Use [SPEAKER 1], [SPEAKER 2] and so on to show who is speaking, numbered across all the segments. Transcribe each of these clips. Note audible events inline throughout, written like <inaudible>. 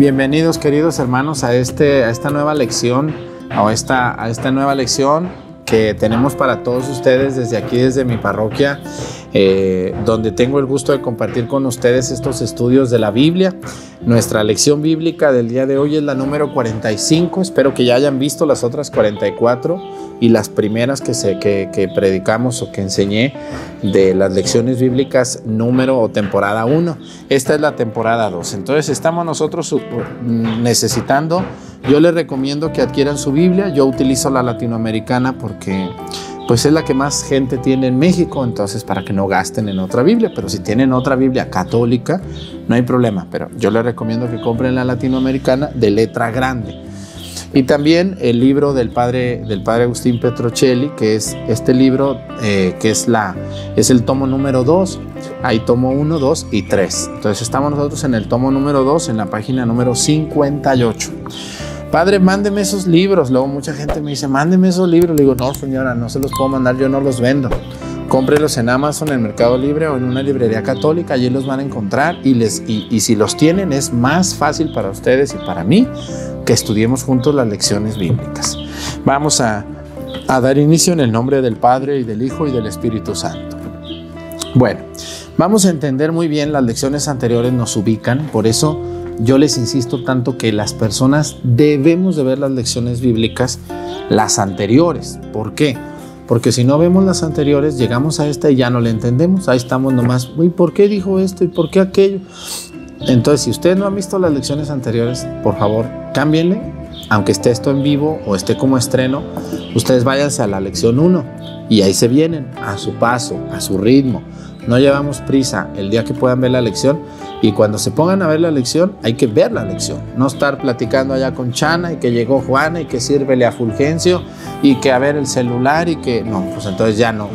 [SPEAKER 1] Bienvenidos queridos hermanos a, este, a esta nueva lección, a esta, a esta nueva lección que tenemos para todos ustedes desde aquí, desde mi parroquia. Eh, donde tengo el gusto de compartir con ustedes estos estudios de la Biblia. Nuestra lección bíblica del día de hoy es la número 45. Espero que ya hayan visto las otras 44 y las primeras que, que, que predicamos o que enseñé de las lecciones bíblicas número o temporada 1. Esta es la temporada 2. Entonces estamos nosotros necesitando, yo les recomiendo que adquieran su Biblia. Yo utilizo la latinoamericana porque pues es la que más gente tiene en México, entonces para que no gasten en otra Biblia, pero si tienen otra Biblia católica, no hay problema, pero yo les recomiendo que compren la latinoamericana de letra grande. Y también el libro del padre, del padre Agustín Petrocelli, que es este libro, eh, que es, la, es el tomo número 2, hay tomo 1, 2 y 3. Entonces estamos nosotros en el tomo número 2, en la página número 58. Padre, mándeme esos libros. Luego mucha gente me dice, mándeme esos libros. Le digo, no, señora, no se los puedo mandar, yo no los vendo. Cómprelos en Amazon, en Mercado Libre o en una librería católica, allí los van a encontrar y, les, y, si los tienen es más fácil para ustedes y para mí que estudiemos juntos las lecciones bíblicas. Vamos a dar inicio en el nombre del Padre y del Hijo y del Espíritu Santo. Bueno, vamos a entender muy bien, las lecciones anteriores nos ubican, por eso yo les insisto tanto que las personas debemos de ver las lecciones bíblicas, las anteriores. ¿Por qué? Porque si no vemos las anteriores, llegamos a esta y ya no le entendemos. Ahí estamos nomás, ¿y ¿por qué dijo esto y por qué aquello? Entonces, si ustedes no ha visto las lecciones anteriores, por favor, cámbienle. Aunque esté esto en vivo o esté como estreno, ustedes váyanse a la lección 1 y ahí se vienen, a su paso, a su ritmo. No llevamos prisa. El día que puedan ver la lección, y cuando se pongan a ver la lección, hay que ver la lección, no estar platicando allá con Chana y que llegó Juana y que sírvele a Fulgencio y que a ver el celular y que no, pues entonces ya no,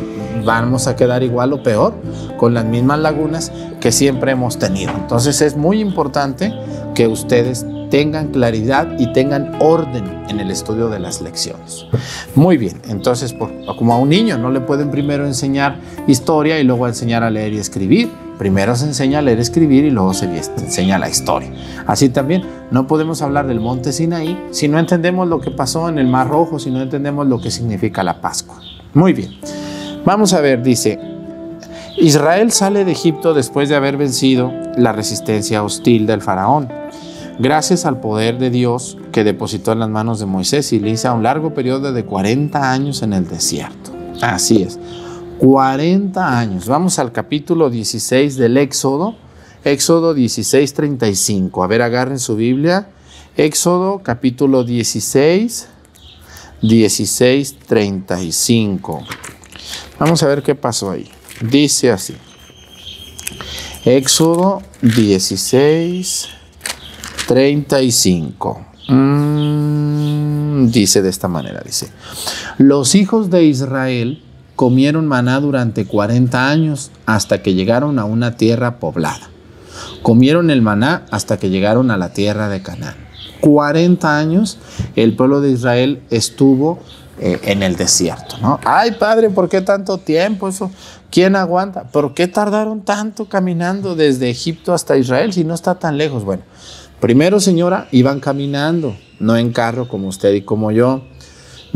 [SPEAKER 1] vamos a quedar igual o peor con las mismas lagunas que siempre hemos tenido. Entonces es muy importante que ustedes tengan claridad y tengan orden en el estudio de las lecciones. Muy bien, entonces por, como a un niño no le pueden primero enseñar historia y luego enseñar a leer y escribir Primero se enseña a leer, escribir y luego se enseña la historia. Así también, no podemos hablar del monte Sinaí si no entendemos lo que pasó en el Mar Rojo, si no entendemos lo que significa la Pascua. Muy bien. Vamos a ver, dice, Israel sale de Egipto después de haber vencido la resistencia hostil del faraón. Gracias al poder de Dios que depositó en las manos de Moisés y le hizo un largo periodo de 40 años en el desierto. Así es. 40 años. Vamos al capítulo 16 del Éxodo, Éxodo 16, 35. A ver, agarren su Biblia. Éxodo capítulo 16, 16, 35. Vamos a ver qué pasó ahí. Dice así. Éxodo 16, 35. Mm, dice de esta manera, dice. Los hijos de Israel comieron maná durante 40 años hasta que llegaron a una tierra poblada. Comieron el maná hasta que llegaron a la tierra de Canaán. 40 años el pueblo de Israel estuvo eh, en el desierto. ¿no? Ay, padre, ¿por qué tanto tiempo? Eso? ¿Quién aguanta? ¿Por qué tardaron tanto caminando desde Egipto hasta Israel si no está tan lejos? Bueno, primero, señora, iban caminando, no en carro como usted y como yo.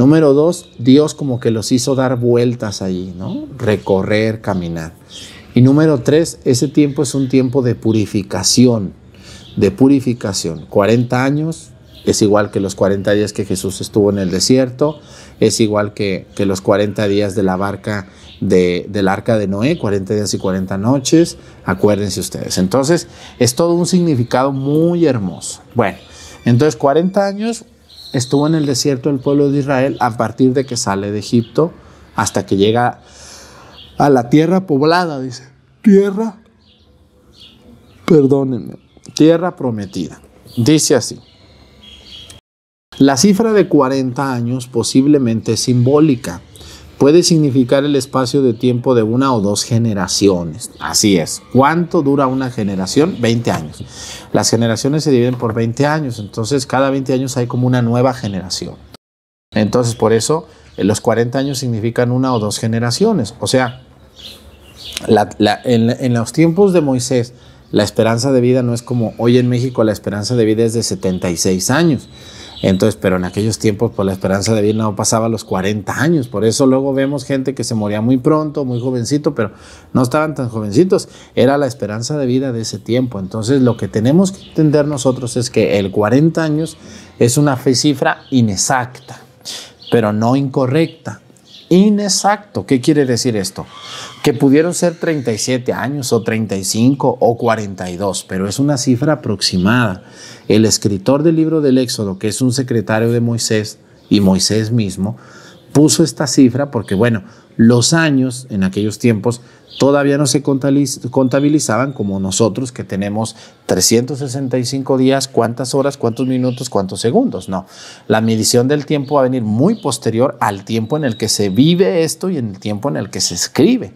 [SPEAKER 1] Número dos, Dios como que los hizo dar vueltas allí, ¿no? Recorrer, caminar. Y número tres, ese tiempo es un tiempo de purificación, de purificación. 40 años es igual que los 40 días que Jesús estuvo en el desierto, es igual que, los 40 días de la barca del arca de Noé, 40 días y 40 noches, acuérdense ustedes. Entonces, es todo un significado muy hermoso. Bueno, entonces 40 años estuvo en el desierto el pueblo de Israel a partir de que sale de Egipto hasta que llega a la tierra poblada, dice. Tierra, perdónenme, tierra prometida. Dice así. La cifra de 40 años posiblemente es simbólica, puede significar el espacio de tiempo de una o dos generaciones. Así es. ¿Cuánto dura una generación? 20 años. Las generaciones se dividen por 20 años, entonces cada 20 años hay como una nueva generación. Entonces, por eso eh, los 40 años significan una o dos generaciones. O sea, en, en los tiempos de Moisés, la esperanza de vida no es como hoy en México, la esperanza de vida es de 76 años. Entonces, pero en aquellos tiempos, por pues, la esperanza de vida no pasaba los 40 años. Por eso luego vemos gente que se moría muy pronto, muy jovencito, pero no estaban tan jovencitos. Era la esperanza de vida de ese tiempo. Entonces, lo que tenemos que entender nosotros es que el 40 años es una cifra inexacta, pero no incorrecta inexacto. ¿Qué quiere decir esto? Que pudieron ser 37 años o 35 o 42, pero es una cifra aproximada. El escritor del libro del Éxodo, que es un secretario de Moisés y Moisés mismo, puso esta cifra porque, bueno, los años en aquellos tiempos todavía no se contabilizaban como nosotros que tenemos 365 días, cuántas horas, cuántos minutos, cuántos segundos. No, la medición del tiempo va a venir muy posterior al tiempo en el que se vive esto y en el tiempo en el que se escribe.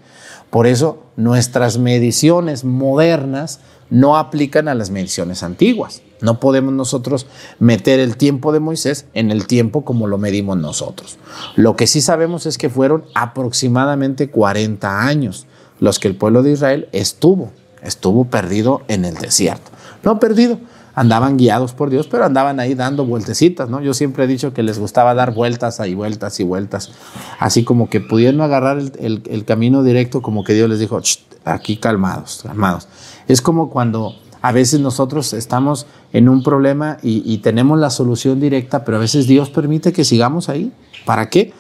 [SPEAKER 1] Por eso nuestras mediciones modernas no aplican a las mediciones antiguas. No podemos nosotros meter el tiempo de Moisés en el tiempo como lo medimos nosotros. Lo que sí sabemos es que fueron aproximadamente 40 años los que el pueblo de Israel estuvo, estuvo perdido en el desierto. No perdido, andaban guiados por Dios, pero andaban ahí dando vueltecitas, ¿no? Yo siempre he dicho que les gustaba dar vueltas ahí, vueltas y vueltas, así como que pudieron agarrar el, camino directo, como que Dios les dijo, aquí calmados, calmados. Es como cuando a veces nosotros estamos en un problema y, y tenemos la solución directa, pero a veces Dios permite que sigamos ahí. ¿Para qué?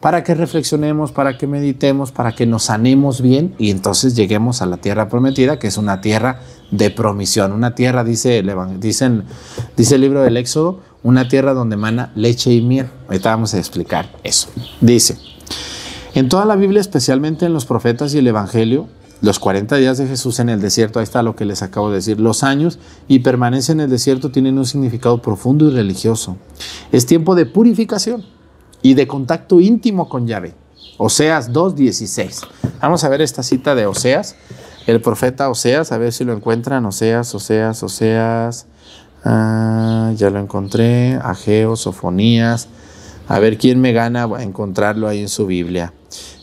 [SPEAKER 1] para que reflexionemos, para que meditemos, para que nos sanemos bien y entonces lleguemos a la tierra prometida, que es una tierra de promisión, una tierra, dice el, dicen, dice el libro del Éxodo, una tierra donde emana leche y miel. Ahorita vamos a explicar eso. Dice, en toda la Biblia, especialmente en los profetas y el Evangelio, los 40 días de Jesús en el desierto, ahí está lo que les acabo de decir, los años y permanencia en el desierto tienen un significado profundo y religioso. Es tiempo de purificación y de contacto íntimo con Yahvé. Oseas 2.16. Vamos a ver esta cita de Oseas, el profeta Oseas, a ver si lo encuentran. Oseas, Oseas, Oseas. Ah, ya lo encontré. Ageo, Sofonías. A ver quién me gana a encontrarlo ahí en su Biblia.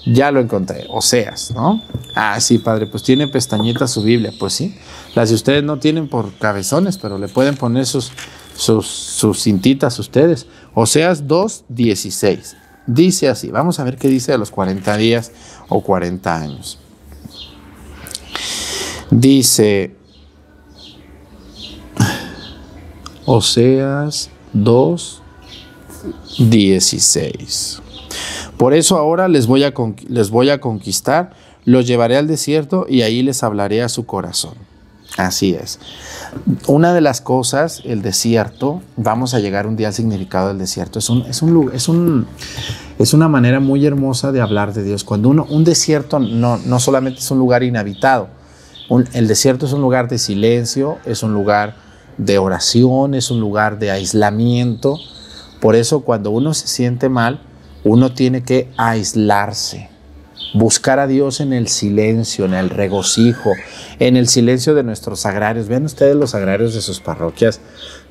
[SPEAKER 1] Ya lo encontré, Oseas, ¿no? Ah, sí, padre, pues tiene pestañita su Biblia, pues sí. Las de ustedes no tienen por cabezones, pero le pueden poner sus sus, cintitas ustedes. Oseas 2.16. Dice así, vamos a ver qué dice a los 40 días o 40 años. Dice Oseas 16. Por eso ahora les voy, a les voy a conquistar, los llevaré al desierto y ahí les hablaré a su corazón. Así es. Una de las cosas, el desierto, vamos a llegar un día al significado del desierto. Es, un, es, es, es una manera muy hermosa de hablar de Dios. Cuando uno, un desierto no, no solamente es un lugar inhabitado, el desierto es un lugar de silencio, es un lugar de oración, es un lugar de aislamiento. Por eso cuando uno se siente mal, uno tiene que aislarse Buscar a Dios en el silencio, en el regocijo, en el silencio de nuestros agrarios. Vean ustedes los agrarios de sus parroquias.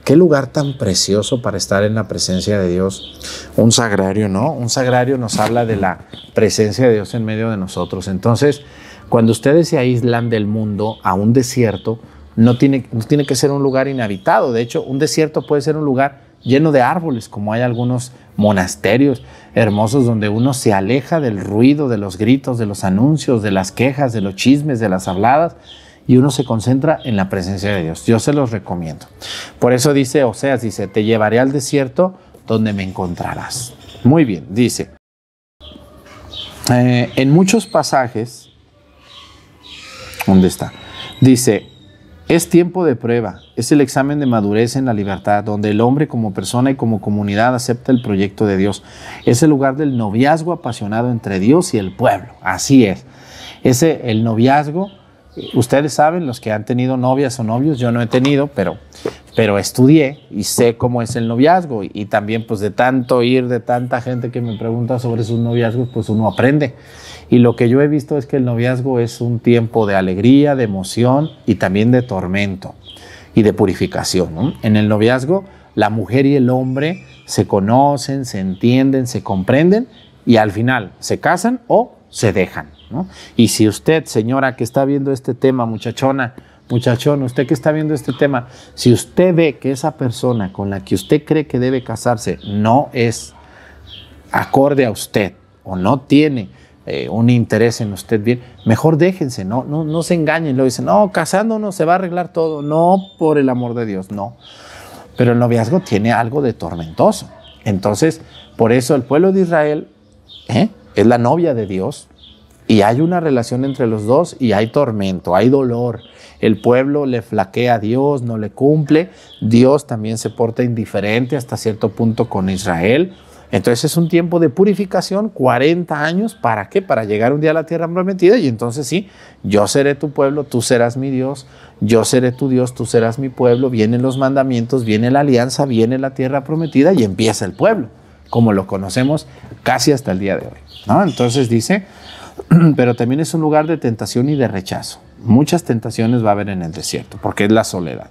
[SPEAKER 1] Qué lugar tan precioso para estar en la presencia de Dios. Un sagrario, ¿no? Un sagrario nos habla de la presencia de Dios en medio de nosotros. Entonces, cuando ustedes se aíslan del mundo a un desierto, no tiene, no tiene que ser un lugar inhabitado. De hecho, un desierto puede ser un lugar lleno de árboles, como hay algunos monasterios hermosos donde uno se aleja del ruido, de los gritos, de los anuncios, de las quejas, de los chismes, de las habladas, y uno se concentra en la presencia de Dios. Yo se los recomiendo. Por eso dice Oseas, dice, te llevaré al desierto donde me encontrarás. Muy bien, dice, eh, en muchos pasajes, ¿dónde está? Dice, es tiempo de prueba, es el examen de madurez en la libertad, donde el hombre como persona y como comunidad acepta el proyecto de Dios. Es el lugar del noviazgo apasionado entre Dios y el pueblo, así es. Ese el noviazgo ustedes saben, los que han tenido novias o novios, yo no he tenido, pero, pero estudié y sé cómo es el noviazgo. Y, también, pues de tanto ir, de tanta gente que me pregunta sobre sus noviazgos, pues uno aprende. Y lo que yo he visto es que el noviazgo es un tiempo de alegría, de emoción y también de tormento y de purificación. En el noviazgo, la mujer y el hombre se conocen, se entienden, se comprenden y al final se casan o se dejan. Y si usted, señora que está viendo este tema, muchachona, muchachón, usted que está viendo este tema, si usted ve que esa persona con la que usted cree que debe casarse no es acorde a usted o no tiene eh, un interés en usted bien, mejor déjense, no, no, no se engañen, lo dicen, no, casándonos se va a arreglar todo, no, por el amor de Dios, no. Pero el noviazgo tiene algo de tormentoso. Entonces, por eso el pueblo de Israel ¿eh? es la novia de Dios, y hay una relación entre los dos y hay tormento, hay dolor. El pueblo le flaquea a Dios, no le cumple. Dios también se porta indiferente hasta cierto punto con Israel. Entonces es un tiempo de purificación, 40 años, ¿para qué? Para llegar un día a la tierra prometida y entonces sí, yo seré tu pueblo, tú serás mi Dios, yo seré tu Dios, tú serás mi pueblo, vienen los mandamientos, viene la alianza, viene la tierra prometida y empieza el pueblo, como lo conocemos casi hasta el día de hoy. ¿no? Entonces dice, <clears throat> pero también es un lugar de tentación y de rechazo. Muchas tentaciones va a haber en el desierto, porque es la soledad.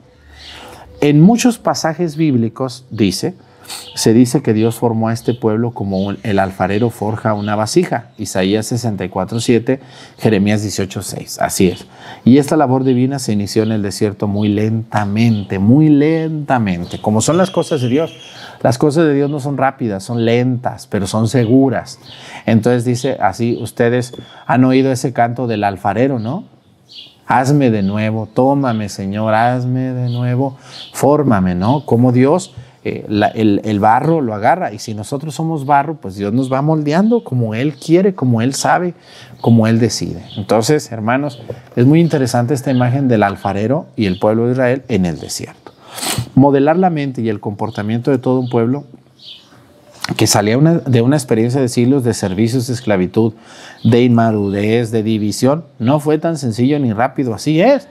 [SPEAKER 1] En muchos pasajes bíblicos dice, se dice que Dios formó a este pueblo como el alfarero forja una vasija. Isaías 64.7, Jeremías 18.6. Así es. Y esta labor divina se inició en el desierto muy lentamente, muy lentamente, como son las cosas de Dios. Las cosas de Dios no son rápidas, son lentas, pero son seguras. Entonces dice así, ustedes han oído ese canto del alfarero, ¿no? Hazme de nuevo, tómame Señor, hazme de nuevo, fórmame, ¿no? Como Dios eh, el, barro lo agarra y si nosotros somos barro, pues Dios nos va moldeando como Él quiere, como Él sabe, como Él decide. Entonces, hermanos, es muy interesante esta imagen del alfarero y el pueblo de Israel en el desierto. Modelar la mente y el comportamiento de todo un pueblo que salía de una experiencia de siglos de servicios de esclavitud, de inmadurez, de división, no fue tan sencillo ni rápido, así es.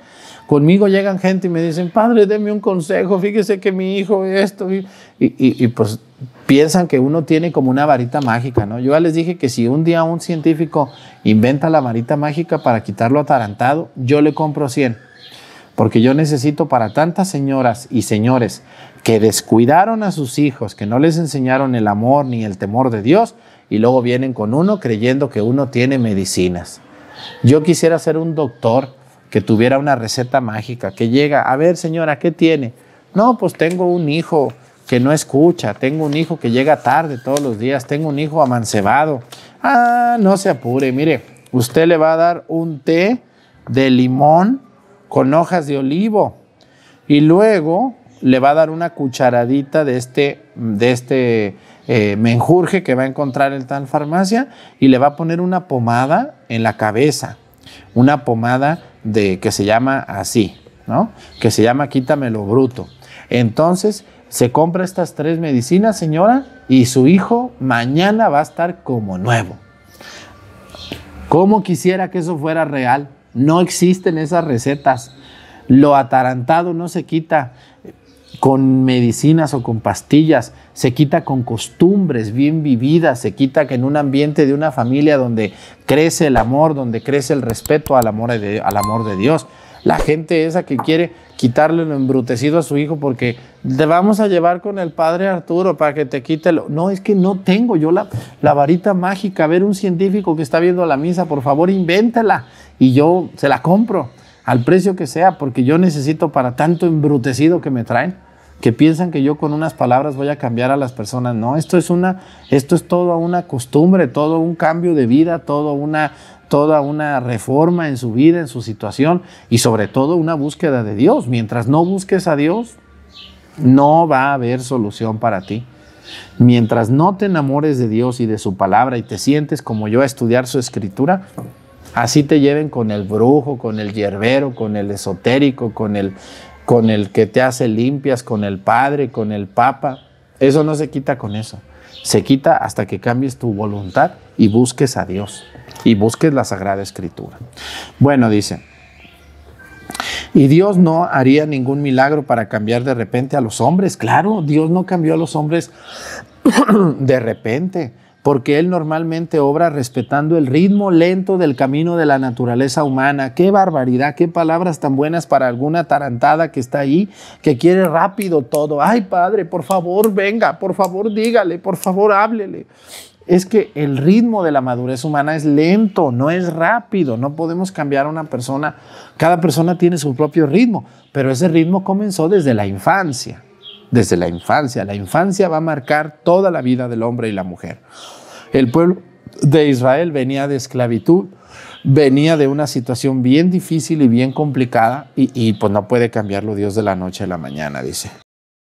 [SPEAKER 1] Conmigo llegan gente y me dicen, padre, deme un consejo, fíjese que mi hijo esto, y, y pues piensan que uno tiene como una varita mágica, ¿no? Yo ya les dije que si un día un científico inventa la varita mágica para quitarlo atarantado, yo le compro 100 porque yo necesito para tantas señoras y señores que descuidaron a sus hijos, que no les enseñaron el amor ni el temor de Dios, y luego vienen con uno creyendo que uno tiene medicinas. Yo quisiera ser un doctor que tuviera una receta mágica, que llega, a ver señora, ¿qué tiene? No, pues tengo un hijo que no escucha, tengo un hijo que llega tarde todos los días, tengo un hijo amancebado. Ah, no se apure, mire, usted le va a dar un té de limón con hojas de olivo y luego le va a dar una cucharadita de este, de este eh, menjurje que va a encontrar en tal farmacia y le va a poner una pomada en la cabeza, una pomada de, que se llama así, ¿no? Que se llama Quítame lo Bruto. Entonces, se compra estas tres medicinas, señora, y su hijo mañana va a estar como nuevo. ¿Cómo quisiera que eso fuera real? No existen esas recetas. Lo atarantado no se quita con medicinas o con pastillas, se quita con costumbres bien vividas, se quita que en un ambiente de una familia donde crece el amor, donde crece el respeto al amor de, al amor de Dios. La gente esa que quiere quitarle lo embrutecido a su hijo porque te vamos a llevar con el padre Arturo para que te quite lo... No, es que no tengo yo la, la varita mágica. A ver, un científico que está viendo la misa, por favor, invéntela y yo se la compro al precio que sea porque yo necesito para tanto embrutecido que me traen que piensan que yo con unas palabras voy a cambiar a las personas. No, esto es una, esto es toda una costumbre, todo un cambio de vida, todo una, toda una reforma en su vida, en su situación y sobre todo una búsqueda de Dios. Mientras no busques a Dios, no va a haber solución para ti. Mientras no te enamores de Dios y de su palabra y te sientes como yo a estudiar su escritura, así te lleven con el brujo, con el yerbero, con el esotérico, con el con el que te hace limpias, con el Padre, con el Papa. Eso no se quita con eso. Se quita hasta que cambies tu voluntad y busques a Dios y busques la Sagrada Escritura. Bueno, dice, y Dios no haría ningún milagro para cambiar de repente a los hombres. Claro, Dios no cambió a los hombres <clears throat> de repente porque él normalmente obra respetando el ritmo lento del camino de la naturaleza humana. Qué barbaridad, qué palabras tan buenas para alguna tarantada que está ahí, que quiere rápido todo. Ay, padre, por favor, venga, por favor, dígale, por favor, háblele. Es que el ritmo de la madurez humana es lento, no es rápido, no podemos cambiar a una persona. Cada persona tiene su propio ritmo, pero ese ritmo comenzó desde la infancia desde la infancia. La infancia va a marcar toda la vida del hombre y la mujer. El pueblo de Israel venía de esclavitud, venía de una situación bien difícil y bien complicada y, pues no puede cambiarlo Dios de la noche a la mañana, dice.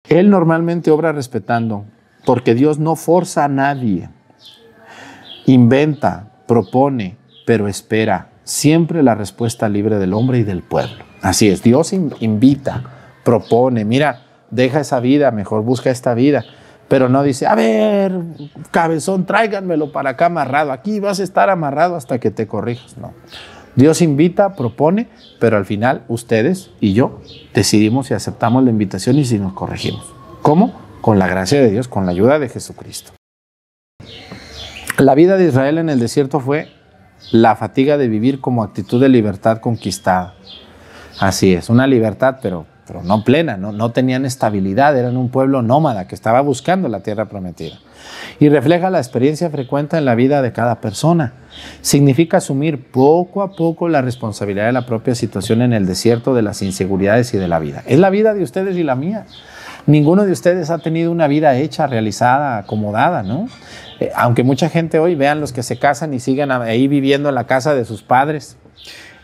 [SPEAKER 1] Él normalmente obra respetando, porque Dios no forza a nadie. Inventa, propone, pero espera siempre la respuesta libre del hombre y del pueblo. Así es, Dios invita, propone, mira, deja esa vida, mejor busca esta vida. Pero no dice, a ver, cabezón, tráiganmelo para acá amarrado. Aquí vas a estar amarrado hasta que te corrijas. No. Dios invita, propone, pero al final ustedes y yo decidimos si aceptamos la invitación y si nos corregimos. ¿Cómo? Con la gracia de Dios, con la ayuda de Jesucristo. La vida de Israel en el desierto fue la fatiga de vivir como actitud de libertad conquistada. Así es, una libertad, pero pero no plena, no, no tenían estabilidad, eran un pueblo nómada que estaba buscando la tierra prometida. Y refleja la experiencia frecuente en la vida de cada persona. Significa asumir poco a poco la responsabilidad de la propia situación en el desierto, de las inseguridades y de la vida. Es la vida de ustedes y la mía. Ninguno de ustedes ha tenido una vida hecha, realizada, acomodada, ¿no? Eh, aunque mucha gente hoy vean los que se casan y siguen ahí viviendo en la casa de sus padres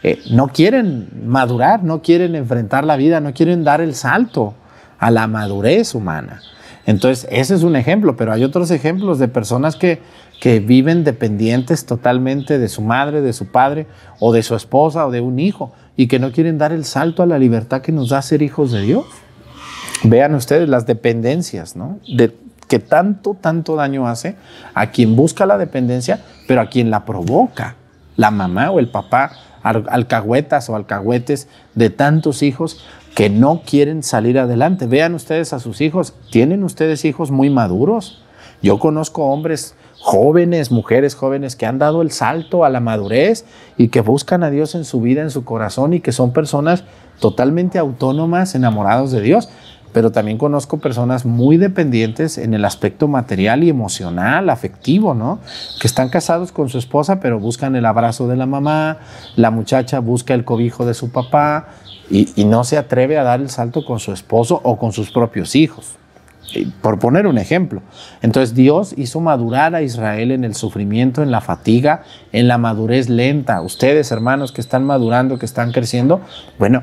[SPEAKER 1] eh, no quieren madurar, no quieren enfrentar la vida, no quieren dar el salto a la madurez humana. Entonces, ese es un ejemplo, pero hay otros ejemplos de personas que, que viven dependientes totalmente de su madre, de su padre, o de su esposa, o de un hijo, y que no quieren dar el salto a la libertad que nos da ser hijos de Dios. Vean ustedes las dependencias, ¿no? De, que tanto, tanto daño hace a quien busca la dependencia, pero a quien la provoca, la mamá o el papá alcahuetas o alcahuetes de tantos hijos que no quieren salir adelante. Vean ustedes a sus hijos, tienen ustedes hijos muy maduros. Yo conozco hombres jóvenes, mujeres jóvenes que han dado el salto a la madurez y que buscan a Dios en su vida, en su corazón y que son personas totalmente autónomas, enamorados de Dios pero también conozco personas muy dependientes en el aspecto material y emocional, afectivo, ¿no? Que están casados con su esposa, pero buscan el abrazo de la mamá, la muchacha busca el cobijo de su papá y, no se atreve a dar el salto con su esposo o con sus propios hijos eh, por poner un ejemplo. Entonces Dios hizo madurar a Israel en el sufrimiento, en la fatiga, en la madurez lenta. Ustedes, hermanos, que están madurando, que están creciendo, bueno,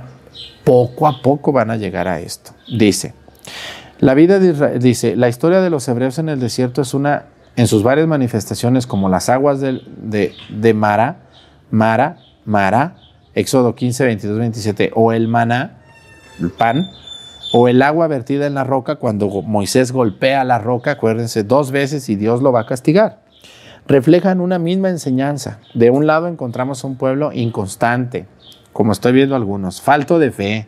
[SPEAKER 1] poco a poco van a llegar a esto. Dice, la vida dice, la historia de los hebreos en el desierto es una, en sus varias manifestaciones como las aguas de, Mara, Mara, Mara, Éxodo 15, 22, 27, o el maná, el pan, o el agua vertida en la roca cuando Moisés golpea la roca, acuérdense, dos veces y Dios lo va a castigar. Reflejan una misma enseñanza. De un lado encontramos un pueblo inconstante, como estoy viendo algunos, falto de fe,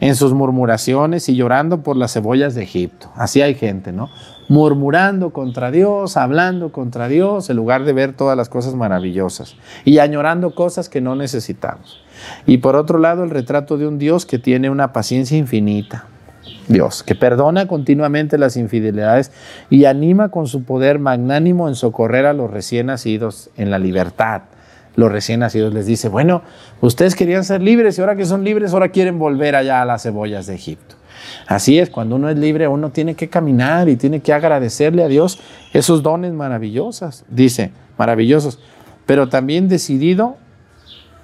[SPEAKER 1] en sus murmuraciones y llorando por las cebollas de Egipto. Así hay gente, ¿no? Murmurando contra Dios, hablando contra Dios, en lugar de ver todas las cosas maravillosas y añorando cosas que no necesitamos. Y por otro lado, el retrato de un Dios que tiene una paciencia infinita. Dios, que perdona continuamente las infidelidades y anima con su poder magnánimo en socorrer a los recién nacidos en la libertad los recién nacidos les dice, bueno, ustedes querían ser libres y ahora que son libres, ahora quieren volver allá a las cebollas de Egipto. Así es, cuando uno es libre, uno tiene que caminar y tiene que agradecerle a Dios esos dones maravillosos, dice, maravillosos, pero también decidido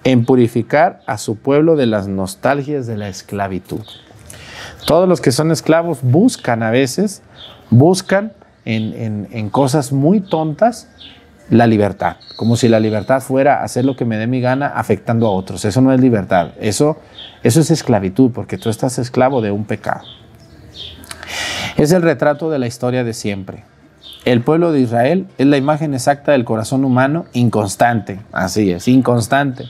[SPEAKER 1] en purificar a su pueblo de las nostalgias de la esclavitud. Todos los que son esclavos buscan a veces, buscan en, en cosas muy tontas la libertad, como si la libertad fuera hacer lo que me dé mi gana afectando a otros. Eso no es libertad, eso, eso es esclavitud, porque tú estás esclavo de un pecado. Es el retrato de la historia de siempre. El pueblo de Israel es la imagen exacta del corazón humano inconstante, así es, inconstante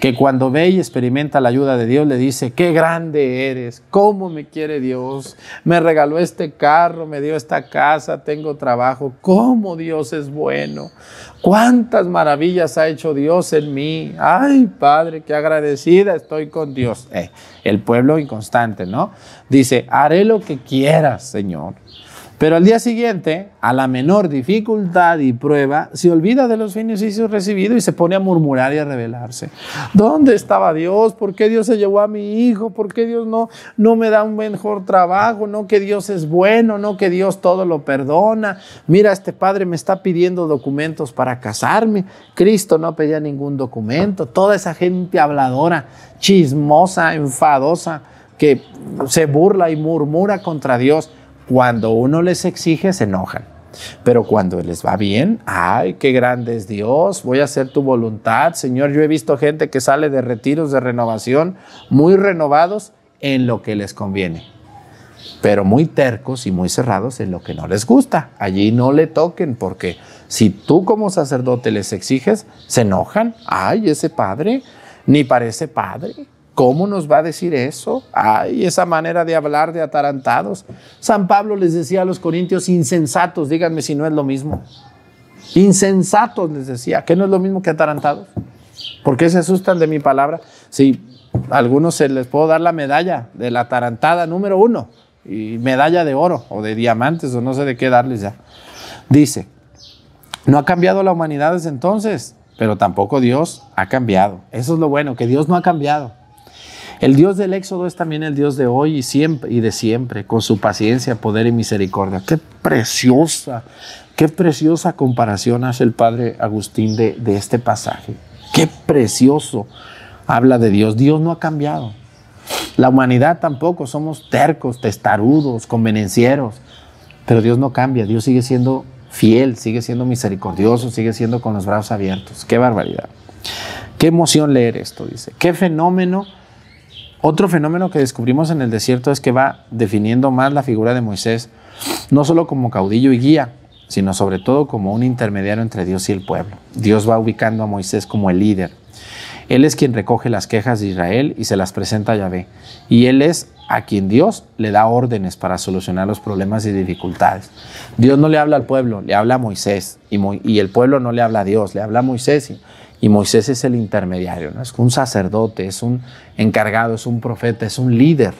[SPEAKER 1] que cuando ve y experimenta la ayuda de Dios le dice, qué grande eres, cómo me quiere Dios, me regaló este carro, me dio esta casa, tengo trabajo, cómo Dios es bueno, cuántas maravillas ha hecho Dios en mí, ay Padre, qué agradecida estoy con Dios. Eh, el pueblo inconstante, ¿no? Dice, haré lo que quieras, Señor. Pero al día siguiente, a la menor dificultad y prueba, se olvida de los beneficios recibidos y se pone a murmurar y a rebelarse. ¿Dónde estaba Dios? ¿Por qué Dios se llevó a mi hijo? ¿Por qué Dios no, no me da un mejor trabajo? No que Dios es bueno, no que Dios todo lo perdona. Mira, este padre me está pidiendo documentos para casarme. Cristo no pedía ningún documento. Toda esa gente habladora, chismosa, enfadosa, que se burla y murmura contra Dios cuando uno les exige, se enojan. Pero cuando les va bien, ay, qué grande es Dios, voy a hacer tu voluntad, Señor. Yo he visto gente que sale de retiros de renovación muy renovados en lo que les conviene, pero muy tercos y muy cerrados en lo que no les gusta. Allí no le toquen porque si tú como sacerdote les exiges, se enojan, ay, ese padre ni parece padre. ¿Cómo nos va a decir eso? Ay, esa manera de hablar de atarantados. San Pablo les decía a los corintios insensatos, díganme si no es lo mismo. Insensatos les decía, que no es lo mismo que atarantados. ¿Por qué se asustan de mi palabra? Si a algunos se les puedo dar la medalla de la atarantada número uno y medalla de oro o de diamantes o no sé de qué darles ya. Dice, no ha cambiado la humanidad desde entonces, pero tampoco Dios ha cambiado. Eso es lo bueno, que Dios no ha cambiado. El Dios del Éxodo es también el Dios de hoy y siempre y de siempre, con su paciencia, poder y misericordia. Qué preciosa, qué preciosa comparación hace el Padre Agustín de, de este pasaje. Qué precioso habla de Dios. Dios no ha cambiado. La humanidad tampoco, somos tercos, testarudos, convenencieros, pero Dios no cambia, Dios sigue siendo fiel, sigue siendo misericordioso, sigue siendo con los brazos abiertos. Qué barbaridad. Qué emoción leer esto, dice. Qué fenómeno otro fenómeno que descubrimos en el desierto es que va definiendo más la figura de Moisés, no solo como caudillo y guía, sino sobre todo como un intermediario entre Dios y el pueblo. Dios va ubicando a Moisés como el líder. Él es quien recoge las quejas de Israel y se las presenta a Yahvé. Y él es a quien Dios le da órdenes para solucionar los problemas y dificultades. Dios no le habla al pueblo, le habla a Moisés. Y, y el pueblo no le habla a Dios, le habla a Moisés. Y Moisés es el intermediario, ¿no? es un sacerdote, es un encargado, es un profeta, es un líder.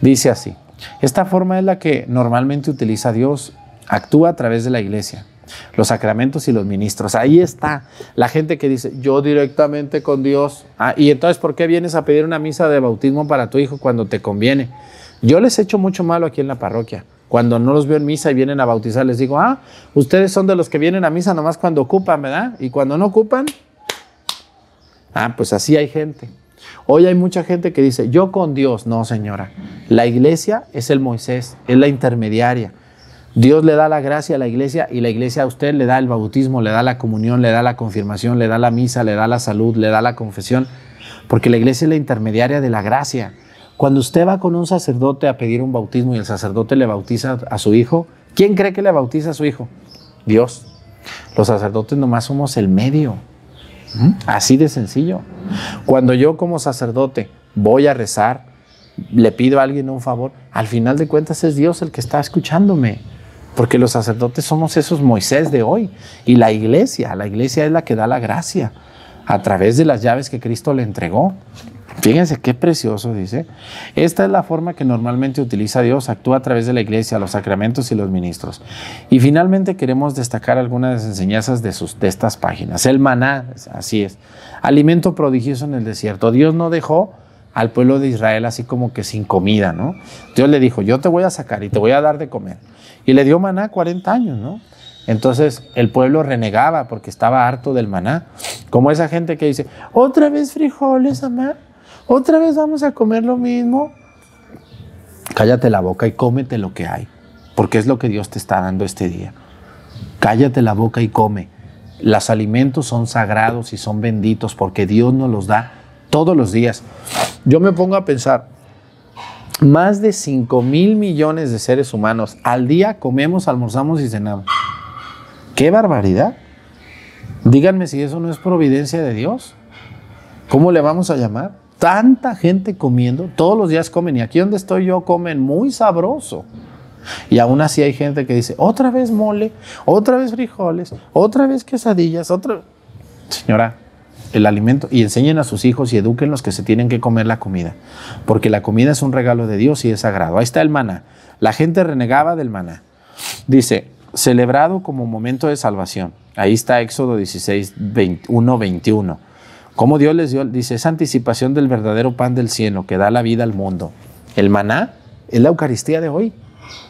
[SPEAKER 1] Dice así, esta forma es la que normalmente utiliza Dios, actúa a través de la iglesia, los sacramentos y los ministros. Ahí está la gente que dice, yo directamente con Dios. Ah, y entonces, ¿por qué vienes a pedir una misa de bautismo para tu hijo cuando te conviene? Yo les echo mucho malo aquí en la parroquia. Cuando no los veo en misa y vienen a bautizar, les digo, ah, ustedes son de los que vienen a misa nomás cuando ocupan, ¿verdad? Y cuando no ocupan, Ah, pues así hay gente. Hoy hay mucha gente que dice, yo con Dios, no señora, la iglesia es el Moisés, es la intermediaria. Dios le da la gracia a la iglesia y la iglesia a usted le da el bautismo, le da la comunión, le da la confirmación, le da la misa, le da la salud, le da la confesión, porque la iglesia es la intermediaria de la gracia. Cuando usted va con un sacerdote a pedir un bautismo y el sacerdote le bautiza a su hijo, ¿quién cree que le bautiza a su hijo? Dios. Los sacerdotes nomás somos el medio. Así de sencillo. Cuando yo como sacerdote voy a rezar, le pido a alguien un favor, al final de cuentas es Dios el que está escuchándome. Porque los sacerdotes somos esos Moisés de hoy. Y la iglesia, la iglesia es la que da la gracia a través de las llaves que Cristo le entregó. Fíjense qué precioso dice. Esta es la forma que normalmente utiliza Dios, actúa a través de la iglesia, los sacramentos y los ministros. Y finalmente queremos destacar algunas de las enseñanzas de, sus, estas páginas. El maná, así es, alimento prodigioso en el desierto. Dios no dejó al pueblo de Israel así como que sin comida, ¿no? Dios le dijo, yo te voy a sacar y te voy a dar de comer. Y le dio maná 40 años, ¿no? Entonces el pueblo renegaba porque estaba harto del maná. Como esa gente que dice, otra vez frijoles, amar otra vez vamos a comer lo mismo. Cállate la boca y cómete lo que hay, porque es lo que Dios te está dando este día. Cállate la boca y come. Los alimentos son sagrados y son benditos porque Dios nos los da todos los días. Yo me pongo a pensar, más de 5 mil millones de seres humanos al día comemos, almorzamos y cenamos. ¡Qué barbaridad! Díganme si eso no es providencia de Dios. ¿Cómo le vamos a llamar? tanta gente comiendo, todos los días comen, y aquí donde estoy yo comen muy sabroso. Y aún así hay gente que dice, otra vez mole, otra vez frijoles, otra vez quesadillas, otra... Señora, el alimento y enseñen a sus hijos y eduquen los que se tienen que comer la comida, porque la comida es un regalo de Dios y es sagrado. Ahí está el maná. La gente renegaba del maná. Dice, celebrado como momento de salvación. Ahí está Éxodo 16, 1 21. ¿Cómo Dios les dio? Dice, esa anticipación del verdadero pan del cielo que da la vida al mundo. El maná es la Eucaristía de hoy.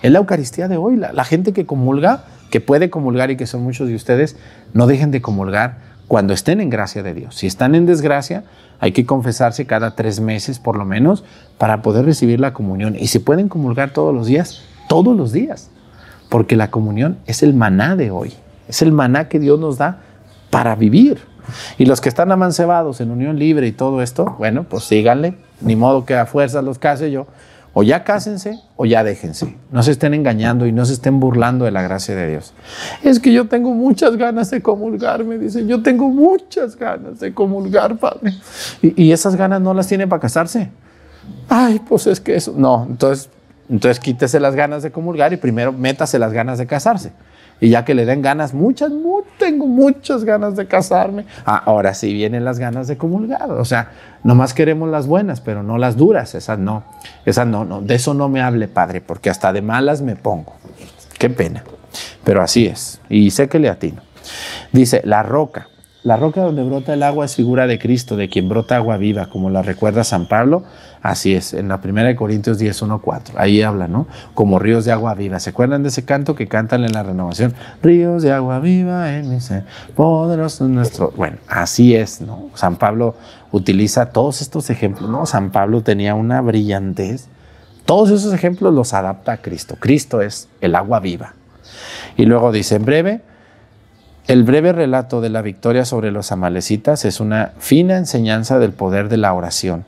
[SPEAKER 1] Es la Eucaristía de hoy. La, gente que comulga, que puede comulgar y que son muchos de ustedes, no dejen de comulgar cuando estén en gracia de Dios. Si están en desgracia, hay que confesarse cada tres meses por lo menos para poder recibir la comunión. Y si pueden comulgar todos los días, todos los días. Porque la comunión es el maná de hoy. Es el maná que Dios nos da para vivir. Y los que están amancebados en Unión Libre y todo esto, bueno, pues síganle, ni modo que a fuerza los case yo. O ya cásense o ya déjense. No se estén engañando y no se estén burlando de la gracia de Dios. Es que yo tengo muchas ganas de comulgar, me dicen. Yo tengo muchas ganas de comulgar, padre. Y, y esas ganas no las tiene para casarse. Ay, pues es que eso. No, entonces, entonces quítese las ganas de comulgar y primero métase las ganas de casarse. Y ya que le den ganas, muchas, tengo muchas ganas de casarme. Ah, ahora sí vienen las ganas de comulgar. O sea, nomás queremos las buenas, pero no las duras. Esas no. Esas no, no. De eso no me hable, padre, porque hasta de malas me pongo. Qué pena. Pero así es. Y sé que le atino. Dice, la roca. La roca donde brota el agua es figura de Cristo, de quien brota agua viva, como la recuerda San Pablo Así es, en la primera de Corintios 10, 1, 4. Ahí habla, ¿no? Como ríos de agua viva. ¿Se acuerdan de ese canto que cantan en la renovación? Ríos de agua viva en mi ser, poderoso nuestro. Bueno, así es, ¿no? San Pablo utiliza todos estos ejemplos, ¿no? San Pablo tenía una brillantez. Todos esos ejemplos los adapta a Cristo. Cristo es el agua viva. Y luego dice, en breve, el breve relato de la victoria sobre los amalecitas es una fina enseñanza del poder de la oración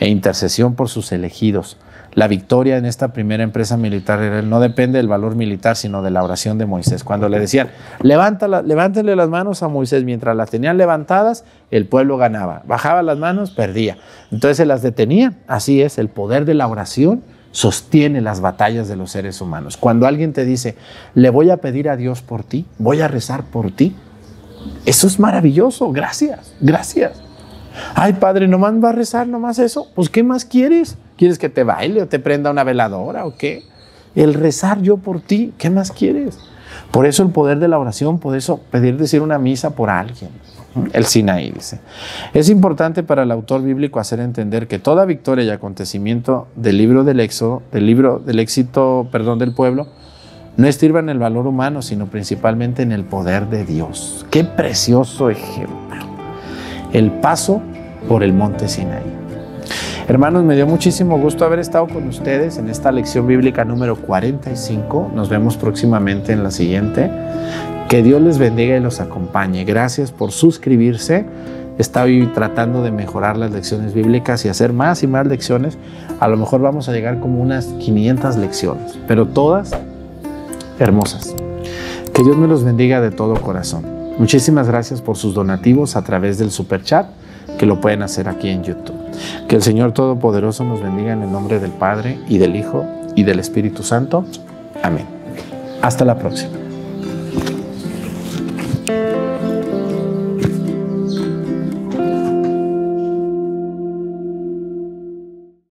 [SPEAKER 1] e intercesión por sus elegidos. La victoria en esta primera empresa militar no depende del valor militar, sino de la oración de Moisés. Cuando le decían, levántenle las manos a Moisés, mientras las tenían levantadas, el pueblo ganaba. Bajaba las manos, perdía. Entonces se las detenían. Así es, el poder de la oración sostiene las batallas de los seres humanos. Cuando alguien te dice, le voy a pedir a Dios por ti, voy a rezar por ti, eso es maravilloso. Gracias, gracias. Ay, padre, nomás va a rezar, nomás eso. Pues, ¿qué más quieres? ¿Quieres que te baile o te prenda una veladora o qué? El rezar yo por ti, ¿qué más quieres? Por eso el poder de la oración, por eso pedir decir una misa por alguien. El Sinaí dice, es importante para el autor bíblico hacer entender que toda victoria y acontecimiento del libro del éxodo, del libro del éxito, perdón, del pueblo, no estirba en el valor humano, sino principalmente en el poder de Dios. Qué precioso ejemplo el paso por el monte Sinaí. Hermanos, me dio muchísimo gusto haber estado con ustedes en esta lección bíblica número 45. Nos vemos próximamente en la siguiente. Que Dios les bendiga y los acompañe. Gracias por suscribirse. Estoy tratando de mejorar las lecciones bíblicas y hacer más y más lecciones. A lo mejor vamos a llegar como unas 500 lecciones, pero todas hermosas. Que Dios me los bendiga de todo corazón. Muchísimas gracias por sus donativos a través del super chat que lo pueden hacer aquí en YouTube. Que el Señor Todopoderoso nos bendiga en el nombre del Padre y del Hijo y del Espíritu Santo. Amén. Hasta la próxima.